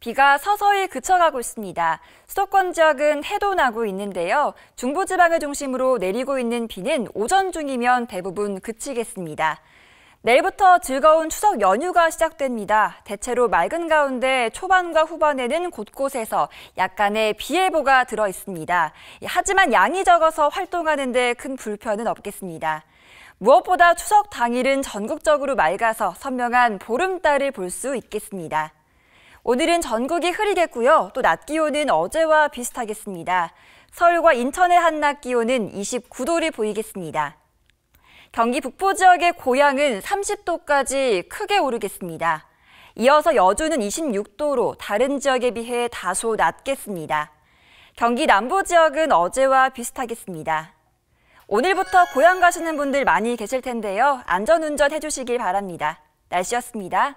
비가 서서히 그쳐가고 있습니다. 수도권 지역은 해도 나고 있는데요. 중부지방을 중심으로 내리고 있는 비는 오전 중이면 대부분 그치겠습니다. 내일부터 즐거운 추석 연휴가 시작됩니다. 대체로 맑은 가운데 초반과 후반에는 곳곳에서 약간의 비 예보가 들어 있습니다. 하지만 양이 적어서 활동하는 데 큰 불편은 없겠습니다. 무엇보다 추석 당일은 전국적으로 맑아서 선명한 보름달을 볼 수 있겠습니다. 오늘은 전국이 흐리겠고요. 또 낮 기온은 어제와 비슷하겠습니다. 서울과 인천의 한낮 기온은 29도를 보이겠습니다. 경기 북부 지역의 고향은 30도까지 크게 오르겠습니다. 이어서 여주는 26도로 다른 지역에 비해 다소 낮겠습니다. 경기 남부 지역은 어제와 비슷하겠습니다. 오늘부터 고향 가시는 분들 많이 계실 텐데요. 안전운전 해주시길 바랍니다. 날씨였습니다.